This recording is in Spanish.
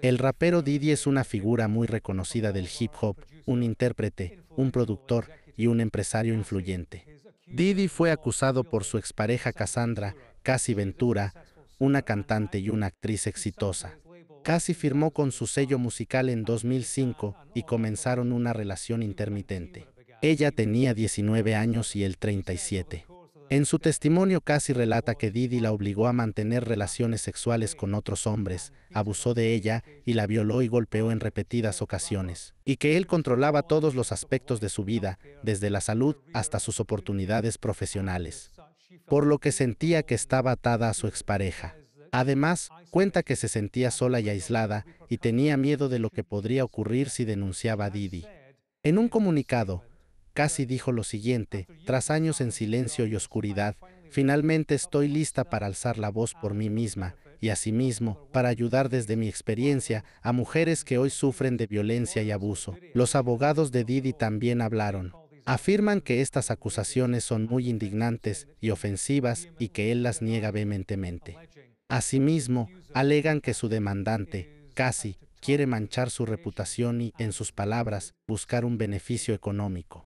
El rapero Diddy es una figura muy reconocida del hip hop, un intérprete, un productor y un empresario influyente. Diddy fue acusado por su expareja Cassandra, Casi Ventura, una cantante y una actriz exitosa. Cassie firmó con su sello musical en 2005 y comenzaron una relación intermitente. Ella tenía 19 años y él 37. En su testimonio, casi relata que Didi la obligó a mantener relaciones sexuales con otros hombres, abusó de ella y la violó y golpeó en repetidas ocasiones, y que él controlaba todos los aspectos de su vida, desde la salud hasta sus oportunidades profesionales, por lo que sentía que estaba atada a su expareja. Además, cuenta que se sentía sola y aislada y tenía miedo de lo que podría ocurrir si denunciaba a Didi. En un comunicado, Casi dijo lo siguiente, tras años en silencio y oscuridad, finalmente estoy lista para alzar la voz por mí misma y asimismo para ayudar desde mi experiencia a mujeres que hoy sufren de violencia y abuso. Los abogados de Didi también hablaron. Afirman que estas acusaciones son muy indignantes y ofensivas y que él las niega vehementemente. Asimismo, alegan que su demandante, casi, quiere manchar su reputación y, en sus palabras, buscar un beneficio económico.